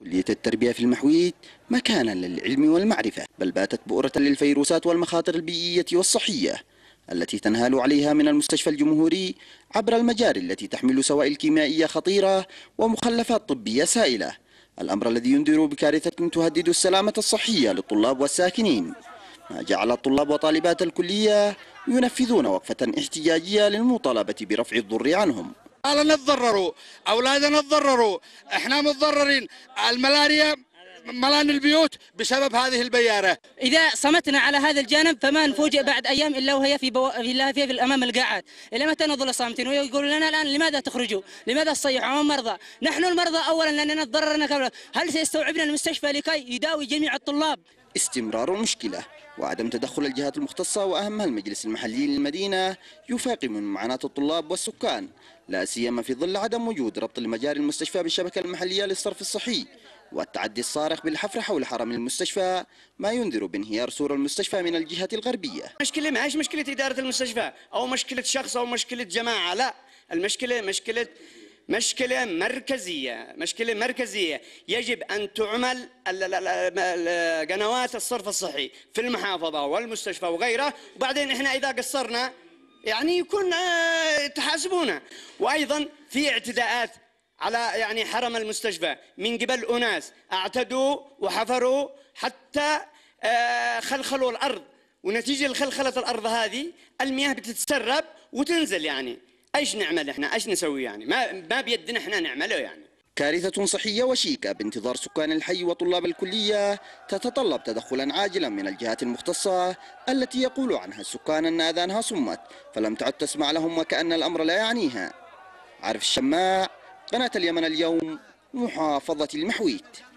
كلية التربية في المحويت مكانا للعلم والمعرفة بل باتت بؤرة للفيروسات والمخاطر البيئية والصحية التي تنهال عليها من المستشفى الجمهوري عبر المجاري التي تحمل سوائل كيميائية خطيرة ومخلفات طبية سائلة الأمر الذي ينذر بكارثة تهدد السلامة الصحية للطلاب والساكنين ما جعل الطلاب وطالبات الكلية ينفذون وقفة احتجاجية للمطالبة برفع الضر عنهم اهلنا تضرروا اولادنا تضرروا احنا متضررين الملاريا ملان البيوت بسبب هذه البيارة إذا صمتنا على هذا الجانب فما نفوجئ بعد أيام إلا وهي في بو... إلا فيها في أمام القاعات إلى متى نظل صامتين ويقولوا لنا الآن لماذا تخرجوا لماذا تصيحوا هم مرضى نحن المرضى أولا لأننا تضررنا كبيرا. هل سيستوعبنا المستشفى لكي يداوي جميع الطلاب استمرار المشكلة وعدم تدخل الجهات المختصة وأهمها المجلس المحلي للمدينة يفاقم من معاناة الطلاب والسكان لا سيما في ظل عدم وجود ربط المجاري المستشفى بالشبكة المحلية للصرف الصحي والتعدي الصارخ بالحفر حول حرم المستشفى ما ينذر بانهيار سور المستشفى من الجهة الغربية مشكلة هيش مشكلة إدارة المستشفى أو مشكلة شخص أو مشكلة جماعة لا المشكلة مشكلة مشكلة مركزية مشكلة مركزية يجب أن تعمل قنوات الصرف الصحي في المحافظة والمستشفى وغيره وبعدين إحنا إذا قصرنا يعني يكون آه، تحاسبونا وأيضا في اعتداءات على يعني حرم المستشفى من قبل أناس اعتدوا وحفروا حتى آه، خلخلوا الأرض ونتيجة لخلخلة الأرض هذه المياه بتتسرب وتنزل يعني ايش نعمل احنا ايش نسوي يعني ما ما بيدنا احنا نعمله يعني كارثة صحية وشيكة بانتظار سكان الحي وطلاب الكلية تتطلب تدخلا عاجلا من الجهات المختصة التي يقول عنها السكان أن آذانها صمت فلم تعد تسمع لهم وكأن الأمر لا يعنيها عارف الشماع قناة اليمن اليوم محافظة المحويت